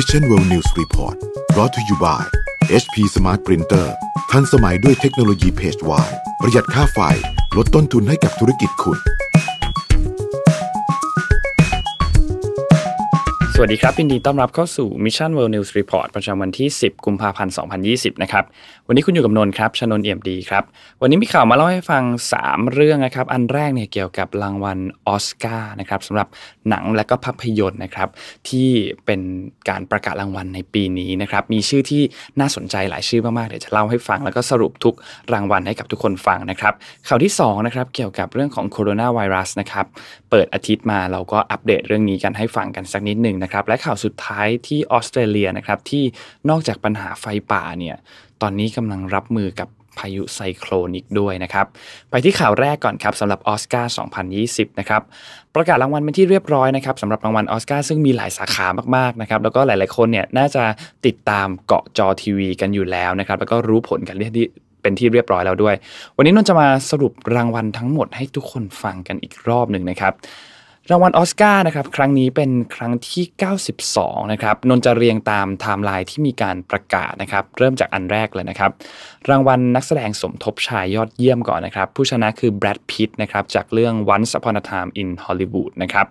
Mission World News Report รอ t ู o you by HP Smart Printer ทันสมัยด้วยเทคโนโลยีเพจ e วประหยัดค่าไฟ ลดต้นทุนให้กับธุรกิจคุณ สวัสดีครับ ยินดีต้อนรับเข้าสู่ Mission World News Report ประจำวันที่ 10 กุมภาพันธ์ 2020 นะครับวันนี้คุณอยู่กับนนท์ครับชนนเอี่ยมดีครับ วันนี้มีข่าวมาเล่าให้ฟัง 3 เรื่องนะครับ อันแรกเนี่ยเกี่ยวกับรางวัลออสการ์นะครับสำหรับหนังและก็ภาพยนตร์นะครับที่เป็นการประกาศรางวัลในปีนี้นะครับมีชื่อที่น่าสนใจหลายชื่อมากๆ เดี๋ยวจะเล่าให้ฟัง แล้วก็สรุปทุกรางวัลให้กับทุกคนฟังนะครับข่าวที่2นะครับเกี่ยวกับเรื่องของโคโรนาไวรัสนะครับเปิดอาทิตย์มาเราก็อัปเดตเรื่องนี้กันให้ฟังกันสักนิดหนึ่งนะครับและข่าวสุดท้ายที่ออสเตรเลียนะครับที่นอกจากปัญหาไฟป่าเนี่ยตอนนี้กำลังรับมือกับพายุไซโคลนอีกด้วยนะครับไปที่ข่าวแรกก่อนครับ สำหรับออสการ์ 2020 นะครับประกาศรางวัลเป็นที่เรียบร้อยนะครับ สำหรับรางวัลออสการ์ซึ่งมีหลายสาขามากๆนะครับแล้วก็หลายๆคนเนี่ยน่าจะติดตามเกาะจอทีวี กันอยู่แล้วนะครับ แล้วก็รู้ผลกันเที่เป็นที่เรียบร้อยแล้วด้วย วันนี้นนจะมาสรุปรางวัลทั้งหมด ให้ทุกคนฟังกันอีกรอบหนึ่งนะครับรางวัลอสการ์นะครับครั้งนี้เป็นครั้งที่ 92นะครับนนจะเรียงตามไทม์ไลน์ที่มีการประกาศนะครับเริ่มจากอันแรกเลยนะครับ รางวัลนักแสดงสมทบชายยอดเยี่ยมก่อนนะครับผู้ชนะคือแบรดพิตนะครับจากเรื่อง Once Upon a Time in Hollywood นะครับ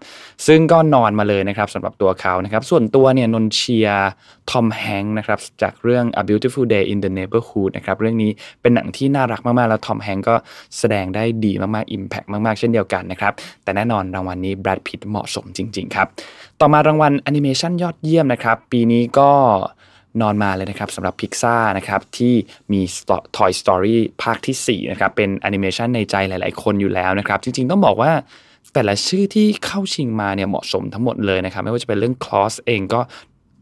ซึ่งก็นอนมาเลยนะครับสำหรับตัวเขานะครับส่วนตัวเนี่ยนนเชียร์ทอมแฮงค์นะครับจากเรื่อง A Beautiful Day in the Neighborhood นะครับเรื่องนี้เป็นหนังที่น่ารักมากๆแล้วทอมแฮงค์ก็แสดงได้ดีมากๆ Impact มากๆเช่นเดียวกันนะครับแต่แน่นอนรางวัลนี้แบรดพิตเหมาะสมจริง ๆ ครับ ต่อมารางวัลแอนิเมชันยอดเยี่ยมนะครับปีนี้ก็นอนมาเลยนะครับสำหรับพิกซ่านะครับที่มี Toy Story ภาคที่ 4 นะครับ เป็นแอนิเมชันในใจหลาย ๆ คนอยู่แล้วนะครับ จริงๆ ต้องบอกว่าแต่ละชื่อที่เข้าชิงมาเนี่ยเหมาะสมทั้งหมดเลยนะครับ ไม่ว่าจะเป็นเรื่องคลอสเองก็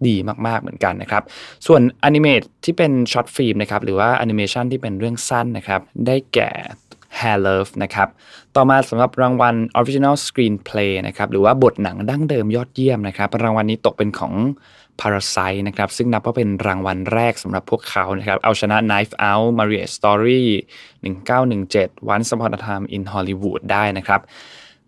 ดีมากๆเหมือนกันนะครับ ส่วนอนิเมตที่เป็นช็อตฟิล์มนะครับหรือว่าแอนิเมชันที่เป็นเรื่องสั้นนะครับได้แก่ Hair Love นะครับ ต่อมาสำหรับรางวัล Original Screenplay นะครับ หรือว่าบทหนังดั้งเดิมยอดเยี่ยมนะครับ รางวัลนนี้ตกเป็นของ Parasite นะครับ ซึ่งนับว่าเป็นรางวัลแรกสำหรับพวกเขานะครับ เอาชนะ Knife Out Marriage Story 1917 Once Upon a Time in Hollywood ได้นะครับ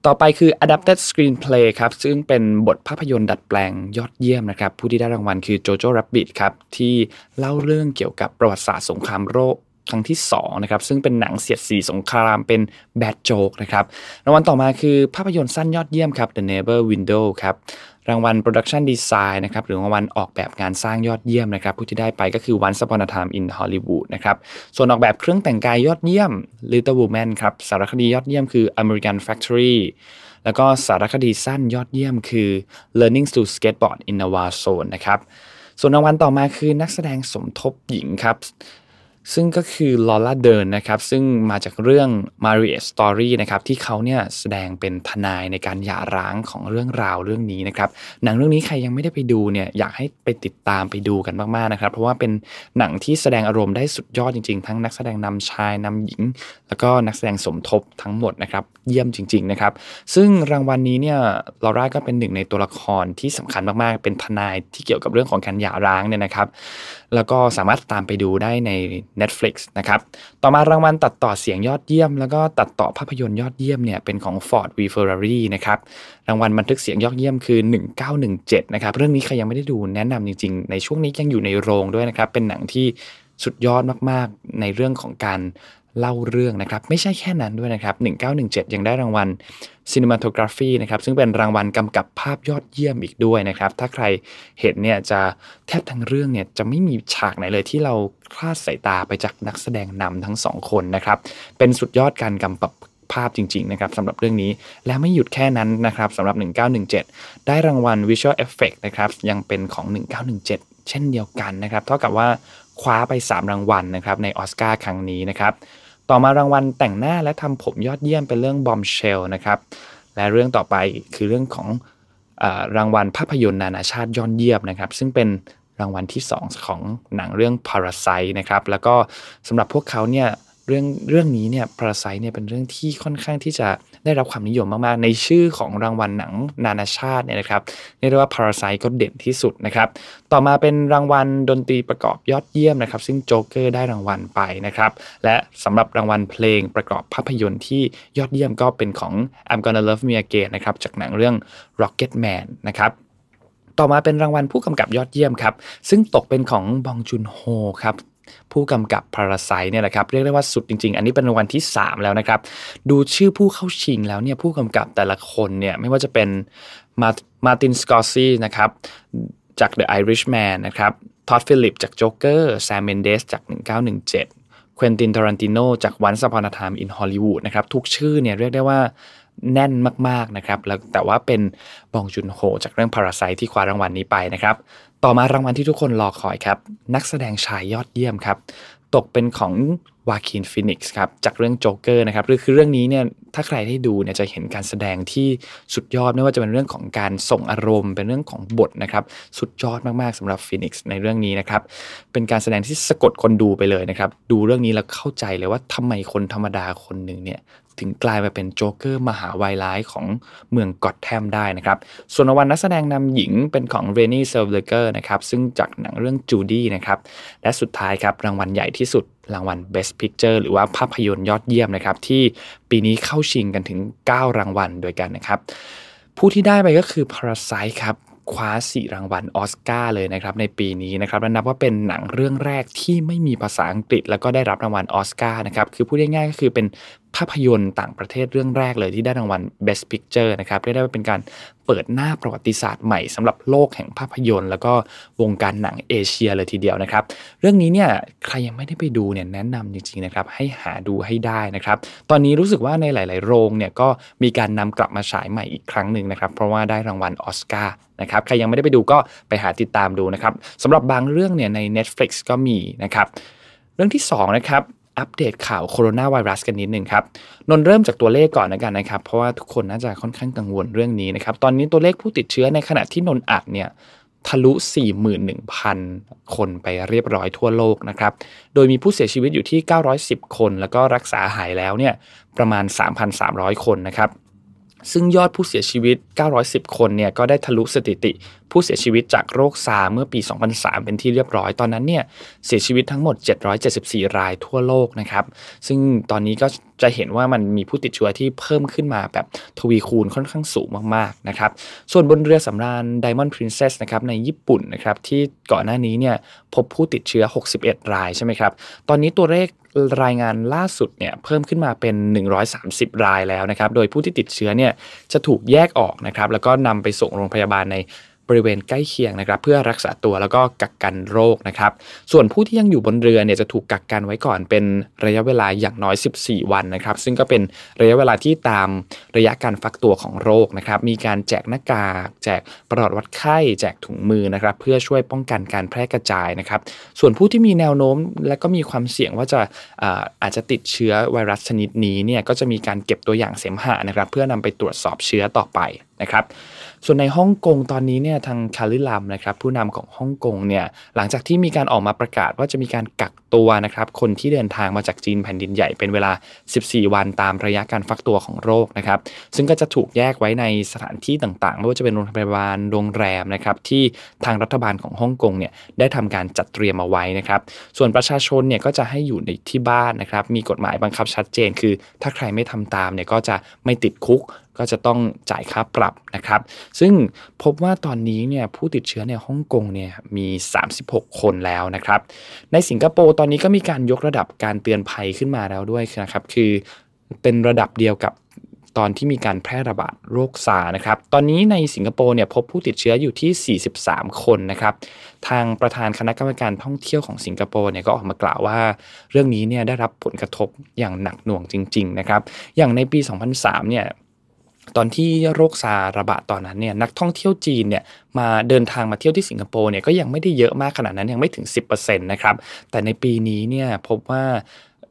ต่อไปคือ adapted screenplay ครับ ซึ่งเป็นบทภาพยนตร์ดัดแปลงยอดเยี่ยมนะครับ ผู้ที่ได้รางวัลคือ Jojo Rabbit ครับที่เล่าเรื่องเกี่ยวกับประวัติศาสตร์สงครามโลกครั้งที่2นะครับซึ่งเป็นหนังเสียดสีสงครามเป็นแบดโจกนะครับรางวัลต่อมาคือ ภาพยนตร์สั้นยอดเยี่ยมครับ The Neighbor Window ครับรางวัล Production Design นะครับหรือรางวัลออกแบบงานสร้างยอดเยี่ยมนะครับผู้ที่ได้ไปก็คือ Once Upon a Time in Hollywood นะครับส่วนออกแบบเครื่องแต่งกายยอดเยี่ยม Little Woman ครับสารคดียอดเยี่ยมคือ American Factory แล้วก็สารคดีสั้นยอดเยี่ยมคือ Learning to Skateboard in a War Zone นะครับส่วนรางวัลต่อมาคือนักแสดงสมทบหญิงครับซึ่งก็คือลอร่าเดินนะครับซึ่งมาจากเรื่อง m a r i a e Story นะครับที่เขาเนี่ยแสดงเป็นทนายในการหย่าร้างของเรื่องราวเรื่องนี้นะครับหนังเรื่องนี้ใครยังไม่ได้ไปดูเนี่ยอยากให้ไปติดตามไปดูกันมากๆนะครับเพราะว่าเป็นหนังที่แสดงอารมณ์ได้สุดยอดจริงๆ ทั้งนักแสดงนำชายนำหญิง แล้วก็นักแสดงสมทบทั้งหมดนะครับเยี่ยมจริงๆนะครับซึ่งรางวัลนนี้เนี่ยลอร่าก็เป็นหนึ่งในตัวละครที่สำคัญมากๆ เป็นทนายที่เกี่ยวกับเรื่องของการหย่าร้างเนี่ยนะครับแล้วก็สามารถตามไปดูได้ใน Netflix นะครับ ต่อมารางวัลตัดต่อเสียงยอดเยี่ยม แล้วก็ตัดต่อภาพยนตร์ยอดเยี่ยมเนี่ยเป็นของ Ford v Ferrari นะครับ รางวัลบันทึกเสียงยอดเยี่ยมคือ 1917นะครับ เรื่องนี้ใครยังไม่ได้ดูแนะนำจริงๆ ในช่วงนี้ยังอยู่ในโรงด้วยนะครับ เป็นหนังที่สุดยอดมากๆในเรื่องของการเล่าเรื่องนะครับไม่ใช่แค่นั้นด้วยนะครับ 1917 ยังได้รางวัล Cinematography นะครับซึ่งเป็นรางวัลกำกับภาพยอดเยี่ยมอีกด้วยนะครับถ้าใครเห็นเนี่ยจะแทบทั้งเรื่องเนี่ยจะไม่มีฉากไหนเลยที่เราคลาดสายตาไปจากนักแสดงนำทั้งสองคนนะครับเป็นสุดยอดการกำกับภาพจริงๆนะครับสำหรับเรื่องนี้และไม่หยุดแค่นั้นนะครับสำหรับ 1917 ได้รางวัล Visual Effect นะครับยังเป็นของ 1917 เช่นเดียวกันนะครับเท่ากับว่าคว้าไป 3 รางวัลนะครับในออสการ์ครั้งนี้นะครับต่อมารางวัลแต่งหน้าและทำผมยอดเยี่ยมเป็นเรื่องบอมเชลนะครับและเรื่องต่อไปคือเรื่องของอรางวัลภาพยนตร์นานาชาติยอดเยี่ยมนะครับ ซึ่งเป็นรางวัลที่2ของหนังเรื่อง Parasite นะครับแล้วก็สำหรับพวกเขาเนี่ยเรื่องเรื่องนี้เนี่ยปราไซเนี่ย เป็นเรื่องที่ค่อนข้างที่จะได้รับความนิยมมาก ๆ ในชื่อของรางวัลหนังนานาชาติเนี่ยนะครับเรียกได้ว่าปราไซก็เด่นที่สุดนะครับ ต่อมาเป็นรางวัลดนตรีประกอบยอดเยี่ยมนะครับ ซึ่งโจ๊กเกอร์ได้รางวัลไปนะครับ และสำหรับรางวัลเพลงประกอบภาพยนตร์ที่ยอดเยี่ยม ก็เป็นของ I'm gonna love me again นะครับ จากหนังเรื่อง Rocket Man นะครับ ต่อมาเป็นรางวัลผู้กำกับยอดเยี่ยมครับ ซึ่งตกเป็นของบองจุนโฮครับผู้กำกับพาราไซเนี่ยแหละครับเรียกได้ว่าสุดจริงๆ อันนี้เป็นวันที่ 3 แล้วนะครับดูชื่อผู้เข้าชิงแล้วเนี่ยผู้กำกับแต่ละคนเนี่ยไม่ว่าจะเป็นมาตินสกอร์ซีนะครับจาก The Irishman นะครับท็อดฟิลิปจากโจ๊กเกอร์แซมเมนเดสจาก 1917 ควินตินทารันติโนจากวันสปอนทามอินฮอลลีวูดนะครับทุกชื่อเนี่ยเรียกได้ว่าแน่นมากๆ นะครับแล้วแต่ว่าเป็นบองจุนโฮจากเรื่องพาราไซที่คว้ารางวัลนนี้ไปนะครับต่อมารางวัลที่ทุกคนรอคอยครับ นักแสดง ชายยอดเยี่ยมครับ ตกเป็นของวาคินฟินิกส์ครับจากเรื่องโจ๊กเกอร์นะครับคือเรื่องนี้เนี่ยถ้าใครได้ดูเนี่ยจะเห็นการแสดงที่สุดยอดไม่ว่าจะเป็นเรื่องของการส่งอารมณ์เป็นเรื่องของบทนะครับสุดยอดมากๆสำหรับฟินิกส์ในเรื่องนี้นะครับเป็นการแสดงที่สะกดคนดูไปเลยนะครับดูเรื่องนี้แล้วเข้าใจเลยว่าทำไมคนธรรมดาคนหนึ่งเนี่ยถึงกลายมาเป็นโจ๊กเกอร์มหาวายร้ายของเมืองกอตแทมได้นะครับ ส่วนรางวัลนักแสดงนำหญิงเป็นของเรนนี่เซร์เบเกอร์นะครับ ซึ่งจากหนังเรื่องจูดี้นะครับ และสุดท้ายครับรางวัลใหญ่ที่สุดรางวัล Best Picture หรือว่าภาพยนตร์ยอดเยี่ยมนะครับ ที่ปีนี้เข้าชิงกันถึง 9 รางวัลด้วยกันนะครับ ผู้ที่ได้ไปก็คือ Parasite ครับคว้าสี่รางวัลออสการ์เลยนะครับในปีนี้นะครับและนับว่าเป็นหนังเรื่องแรกที่ไม่มีภาษาอังกฤษ แล้วก็ได้รับรางวัลออสการ์นะครับคือพูดง่ายๆก็คือเป็นภาพยนตร์ต่างประเทศเรื่องแรกเลยที่ได้รางวัล Best Picture นะครับเรียกได้ว่าเป็นการเปิดหน้าประวัติศาสตร์ใหม่สำหรับโลกแห่งภาพยนตร์แล้วก็วงการหนังเอเชีย เลยทีเดียวนะครับ เรื่องนี้เนี่ยใครยังไม่ได้ไปดูเนี่ยแนะนำจริงๆนะครับให้หาดูให้ได้นะครับ ตอนนี้รู้สึกว่าในหลายๆโรงเนี่ยก็มีการนำกลับมาฉายใหม่อีกครั้งหนึ่งนะครับ เพราะว่าได้รางวัลออสการ์นะครับใครยังไม่ได้ไปดูก็ไปหาติดตามดูนะครับสำหรับบางเรื่องเนี่ยใน Netflix ก็มีนะครับ เรื่องที่2นะครับอัปเดตข่าวโคโรนาไวรัสกันนิดหนึ่งครับ นนเริ่มจากตัวเลขก่อนนะกันนะครับ เพราะว่าทุกคนน่าจะค่อนข้างกังวลเรื่องนี้นะครับ ตอนนี้ตัวเลขผู้ติดเชื้อในขณะที่นนอัดเนี่ย ทะลุ 41,000 คนไปเรียบร้อยทั่วโลกนะครับ โดยมีผู้เสียชีวิตอยู่ที่ 910 คน แล้วก็รักษาหายแล้วเนี่ย ประมาณ 3,300 คนนะครับซึ่งยอดผู้เสียชีวิต 910 คน เนี่ยก็ได้ทะลุสถิติ ผู้เสียชีวิตจากโรคซาเมื่อปี 2003 เป็นที่เรียบร้อย ตอนนั้น เนี่ย เสียชีวิตทั้งหมด 774 รายทั่วโลกนะครับ ซึ่งตอนนี้ก็จะเห็นว่ามันมีผู้ติดเชื้อที่เพิ่มขึ้นมาแบบทวีคูณค่อนข้างสูงมากๆนะครับส่วนบนเรือสำราญ Diamond Princess นะครับในญี่ปุ่นนะครับที่ก่อนหน้านี้เนี่ยพบผู้ติดเชื้อ 61 รายใช่ไหมครับตอนนี้ตัวเลขรายงานล่าสุดเนี่ยเพิ่มขึ้นมาเป็น 130 รายแล้วนะครับโดยผู้ที่ติดเชื้อเนี่ยจะถูกแยกออกนะครับแล้วก็นำไปส่งโรงพยาบาลในบริเวณใกล้เคียงนะครับ เพื่อรักษาตัวแล้วก็กักกันโรคนะครับส่วนผู้ที่ยังอยู่บนเรือเนี่ยจะถูกกักกันไว้ก่อนเป็นระยะเวลาอย่างน้อย 14 วันนะครับ ซึ่งก็เป็นระยะเวลาที่ตามระยะการฟักตัวของโรคนะครับมีการแจกหน้ากากแจกปลอดวัดไข้แจกถุงมือนะครับ เพื่อช่วยป้องกันการแพร่กระจายนะครับ ส่วนผู้ที่มีแนวโน้ม และก็มีความเสี่ยงว่าจะอาอาจจะติดเชื้อไวรัสชนิดนี้เนี่ยก็จะมีการเก็บตัวอย่างเสมหะนะครับเพื่อนำไปตรวจสอบเชื้อต่อไปนะครับส่วนในฮ่องกงตอนนี้เนี่ยทางคาริลัมนะครับ ผู้นำของฮ่องกงเนี่ยหลังจากที่มีการออกมาประกาศว่าจะมีการกักตัวนะครับคนที่เดินทางมาจากจีนแผ่นดินใหญ่เป็นเวลา 14 วันตามระยะการฟักตัวของโรคนะครับซึ่งก็จะถูกแยกไว้ในสถานที่ต่างๆ ไม่ว่าจะเป็นโรงพยาบาลโรงแรมนะครับที่ทางรัฐบาลของฮ่องกงเนี่ยได้ทำการจัดเตรียมเอาไว้นะครับส่วนประชาชนเนี่ยก็จะให้อยู่ในที่บ้านนะครับมีกฎหมายบังคับชัดเจนคือ ถ้าใครไม่ทำตามเนี่ยก็จะไม่ติดคุกก็จะต้องจ่ายค่าปรับนะครับ ซึ่งพบว่าตอนนี้เนี่ยผู้ติดเชื้อในฮ่องกงเนี่ยมี 36 คนแล้วนะครับ ในสิงคโปร์ตอนนี้ก็มีการยกระดับการเตือนภัยขึ้นมาแล้วด้วยนะครับ คือเป็นระดับเดียวกับตอนที่มีการแพร่ระบาดโรคซานะครับ ตอนนี้ในสิงคโปร์เนี่ยพบผู้ติดเชื้ออยู่ที่ 43 คนนะครับ ทางประธานคณะกรรมการท่องเที่ยวของสิงคโปร์เนี่ยก็ออกมากล่าวว่าเรื่องนี้เนี่ยได้รับผลกระทบอย่างหนักหน่วงจริง ๆนะครับ อย่างในปี 2003เนี่ยตอนที่โรคซาระบาดตอนนั้นเนี่ยนักท่องเที่ยวจีนเนี่ยมาเดินทางมาเที่ยวที่สิงคโปร์เนี่ยก็ยังไม่ได้เยอะมากขนาดนั้นยังไม่ถึง 10%นะครับแต่ในปีนี้เนี่ยพบว่า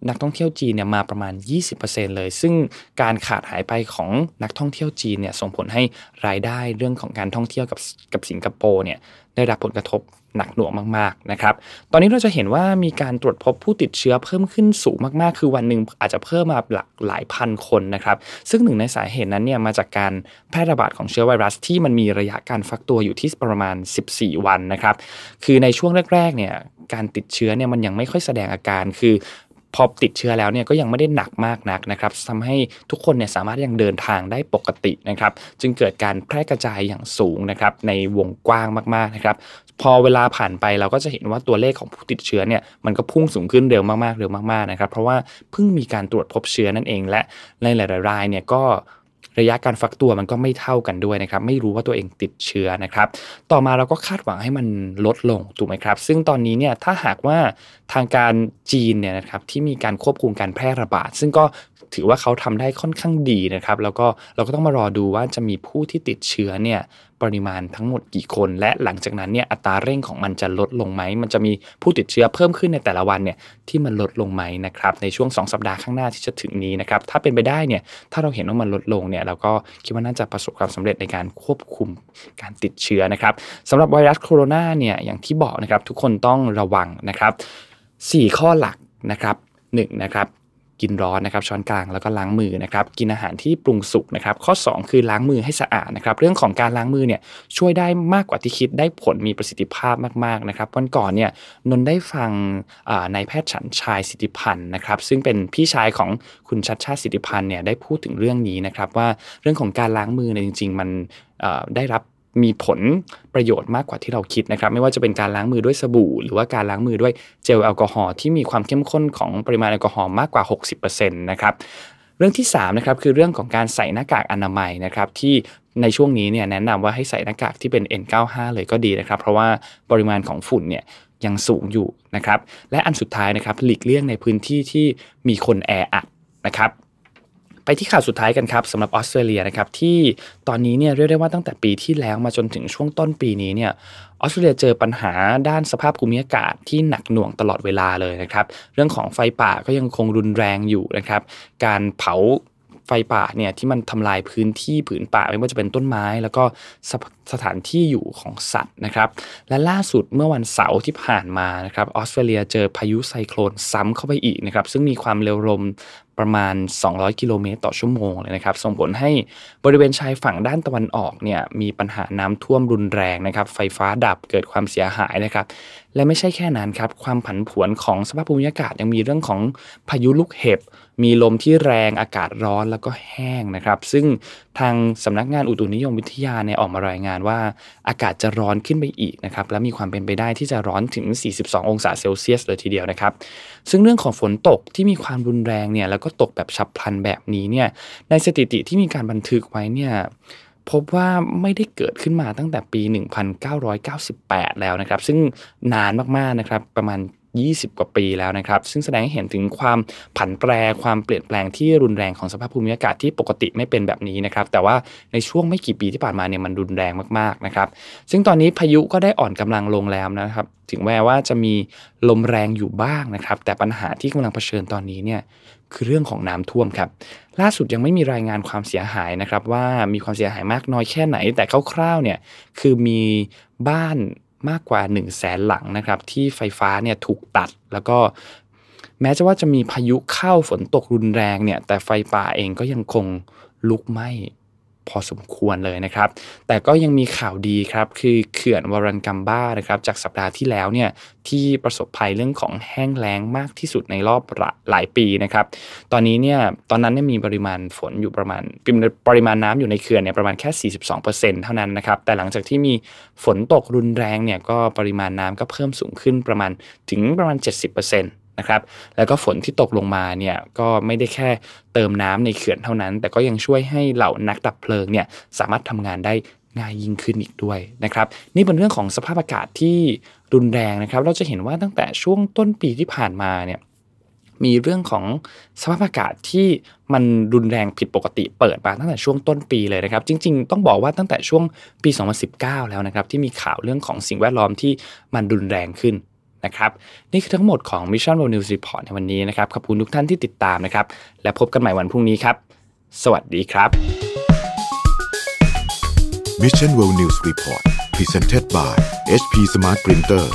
นักท่องเที่ยวจีนเนี่ยมาประมาณ 20%เลย ซึ่งการขาดหายไปของนักท่องเที่ยวจีนเนี่ยส่งผลให้รายได้เรื่องของการท่องเที่ยวกับกับสิงคโปร์เนี่ยได้รับผลกระทบหนักหน่วงมากๆนะครับ ตอนนี้เราจะเห็นว่ามีการตรวจพบผู้ติดเชื้อเพิ่มขึ้นสูงมากๆ คือวันหนึ่งอาจจะเพิ่มมาหลักหลายพันคนนะครับ ซึ่งหนึ่งในสาเหตุนั้นเนี่ยมาจากการแพร่ระบาดของเชื้อไวรัสที่มันมีระยะการฟักตัวอยู่ที่ประมาณ 14 วันนะครับ คือในช่วงแรกๆเนี่ยการติดเชื้อเนี่ยมันยังไม่ค่อยแสดงอาการ คือพอติดเชื้อแล้วเนี่ยก็ยังไม่ได้หนักมากนักนะครับทำให้ทุกคนเนี่ยสามารถยังเดินทางได้ปกตินะครับ จึงเกิดการแพร่กระจายอย่างสูงนะครับในวงกว้างมากๆนะครับพอเวลาผ่านไปเราก็จะเห็นว่าตัวเลขของผู้ติดเชื้อเนี่ยมันก็พุ่งสูงขึ้นเร็วมากๆเร็วมากๆนะครับ เพราะว่าเพิ่งมีการตรวจพบเชื้อนั่นเองและในหลายๆรายเนี่ยก็ระยะการฟักตัวมันก็ไม่เท่ากันด้วยนะครับ ไม่รู้ว่าตัวเองติดเชื้อนะครับ ต่อมาเราก็คาดหวังให้มันลดลงถูกไหมครับ ซึ่งตอนนี้เนี่ยถ้าหากว่าทางการจีนเนี่ยนะครับที่มีการควบคุมการแพร่ระบาด ซึ่งก็ถือว่าเขาทำได้ค่อนข้างดีนะครับ แล้วก็เราก็ต้องมารอดูว่าจะมีผู้ที่ติดเชื้อเนี่ยปริมาณทั้งหมดกี่คนและหลังจากนั้นเนี่ยอัตราเร่งของมันจะลดลงไหมมันจะมีผู้ติดเชื้อเพิ่มขึ้นในแต่ละวันเนี่ยที่มันลดลงไหมนะครับ ในช่วง 2 สัปดาห์ข้างหน้าที่จะถึงนี้นะครับ ถ้าเป็นไปได้เนี่ย ถ้าเราเห็นว่ามันลดลงเนี่ย เราก็คิดว่าน่าจะประสบความสำเร็จในการควบคุมการติดเชื้อนะครับสำหรับไวรัสโคโรนาเนี่ยอย่างที่บอกนะครับทุกคนต้องระวังนะครับ 4 ข้อหลักนะครับ 1 นะครับกินร้อนนะครับช้อนกลางแล้วก็ล้างมือนะครับกินอาหารที่ปรุงสุกนะครับข้อ 2 คือล้างมือให้สะอาดนะครับเรื่องของการล้างมือเนี่ยช่วยได้มากกว่าที่คิดได้ผลมีประสิทธิภาพมากๆนะครับวันก่อนเนี่ยนนได้ฟังนายแพทย์ฉันชายสิทธิพันธ์นะครับซึ่งเป็นพี่ชายของคุณชัดชาติสิทธิพันธ์เนี่ยได้พูดถึงเรื่องนี้นะครับว่าเรื่องของการล้างมือเนี่ยจริง ๆ มันได้รับมีผลประโยชน์มากกว่าที่เราคิดนะครับ ไม่ว่าจะเป็นการล้างมือด้วยสบู่ หรือว่าการล้างมือด้วยเจลแอลกอฮอล์ที่มีความเข้มข้นของปริมาณแอลกอฮอล์มากกว่า 60%นะครับ เรื่องที่ 3 นะครับคือเรื่องของการใส่หน้ากากอนามัยนะครับ ที่ในช่วงนี้เนี่ยแนะนำว่าให้ใส่หน้ากากที่เป็น N95 เลยก็ดีนะครับ เพราะว่าปริมาณของฝุ่นเนี่ยยังสูงอยู่นะครับ และอันสุดท้ายนะครับหลีกเลี่ยงในพื้นที่ที่มีคนแออัดนะครับไปที่ข่าวสุดท้ายกันครับสำหรับออสเตรเลียนะครับที่ตอนนี้เนี่ยเรียกได้ว่าตั้งแต่ปีที่แล้วมาจนถึงช่วงต้นปีนี้เนี่ยออสเตรเลียเจอปัญหาด้านสภาพภูมิอากาศที่หนักหน่วงตลอดเวลาเลยนะครับเรื่องของไฟป่าก็ยังคงรุนแรงอยู่นะครับ การเผาไฟป่าเนี่ยที่มันทำลายพื้นที่ผืนป่า ไม่ว่าจะเป็นต้นไม้ แล้วก็สสถานที่อยู่ของสัตว์นะครับและล่าสุดเมื่อวันเสาร์ที่ผ่านมานะครับออสเตรเลียเจอพายุไซโคลนซ้ำเข้าไปอีกนะครับซึ่งมีความเร็วลมประมาณ 200 กิโลเมตรต่อชั่วโมงเลยนะครับ ส่งผลให้บริเวณชายฝั่งด้านตะวันออกเนี่ยมีปัญหาน้ำท่วมรุนแรงนะครับ ไฟฟ้าดับเกิดความเสียหายนะครับและไม่ใช่แค่นั้นครับ ความผันผวนของสภาพภูมิอากาศ ยังมีเรื่องของพายุลูกเห็บ มีลมที่แรง อากาศร้อนแล้วก็แห้งนะครับ ซึ่งทางสำนักงานอุตุนิยมวิทยาเนี่ยออกมารายงานว่า อากาศจะร้อนขึ้นไปอีกนะครับ และมีความเป็นไปได้ที่จะร้อนถึง 42 องศาเซลเซียส เลยทีเดียวนะครับ ซึ่งเรื่องของฝนตกที่มีความรุนแรงเนี่ยแล้วก็ตกแบบฉับพลันแบบนี้เนี่ยในสถิติที่มีการบันทึกไว้เนี่ยพบว่าไม่ได้เกิดขึ้นมาตั้งแต่ปี 1998 แล้วนะครับ ซึ่งนานมากๆนะครับประมาณ20 กว่าปีแล้วนะครับ ซึ่งแสดงให้เห็นถึงความผันแปรความเปลี่ยนแปลงที่รุนแรงของสภาพภูมิอากาศที่ปกติไม่เป็นแบบนี้นะครับ แต่ว่าในช่วงไม่กี่ปีที่ผ่านมาเนี่ยมันรุนแรงมาก ๆ นะครับ ซึ่งตอนนี้พายุก็ได้อ่อนกำลังลงแล้วนะครับ ถึงแม้ว่าจะมีลมแรงอยู่บ้างนะครับ แต่ปัญหาที่กำลังเผชิญตอนนี้เนี่ยคือเรื่องของน้ำท่วมครับ ล่าสุดยังไม่มีรายงานความเสียหายนะครับว่ามีความเสียหายมากน้อยแค่ไหน แต่คร่าวๆ เนี่ยคือมีบ้านมากกว่า1 0 0 0 0แสนหลังนะครับ ที่ไฟฟ้าเนี่ยถูกตัดแล้วก็แม้จะว่าจะมีพายุเข้าฝนตกรุนแรงเนี่ย แต่ไฟป่าเองก็ยังคงลุกไหมพอสมควรเลยนะครับ แต่ก็ยังมีข่าวดีครับ คือเขื่อนวารันกัมบ้านะครับจากสัปดาห์ที่แล้วเนี่ยที่ประสบภัยเรื่องของแห้งแล้งมากที่สุดในรอบหลายปีนะครับ ตอนนี้เนี่ยตอนนั้นเนี่ยมีปริมาณฝนอยู่ประมาณปริมาณน้ำอยู่ในเขื่อนเนี่ยประมาณแค่ 42%เท่านั้นนะครับ แต่หลังจากที่มีฝนตกรุนแรงเนี่ยก็ปริมาณน้ำก็เพิ่มสูงขึ้นประมาณถึงประมาณ 70%นนะครับ แล้วก็ฝนที่ตกลงมาเนี่ยก็ไม่ได้แค่เติมน้ำในเขื่อนเท่านั้น แต่ก็ยังช่วยให้เหล่านักดับเพลิงเนี่ยสามารถทำงานได้ง่ายยิ่งขึ้นอีกด้วยนะครับ นี่เป็นเรื่องของสภาพอากาศที่รุนแรงนะครับ เราจะเห็นว่าตั้งแต่ช่วงต้นปีที่ผ่านมาเนี่ย มีเรื่องของสภาพอากาศที่มันรุนแรงผิดปกติเปิดมาตั้งแต่ช่วงต้นปีเลยนะครับ จริงๆ ต้องบอกว่าตั้งแต่ช่วงปี 2019 แล้วนะครับที่มีข่าวเรื่องของสิ่งแวดล้อมที่มันรุนแรงขึ้นนะครับนี่คือทั้งหมดของ Mission World News Report ในวันนี้นะครับ ขอบคุณทุกท่านที่ติดตามนะครับ และพบกันใหม่วันพรุ่งนี้ครับ สวัสดีครับ Mission World News Report Presented by HP Smart Printer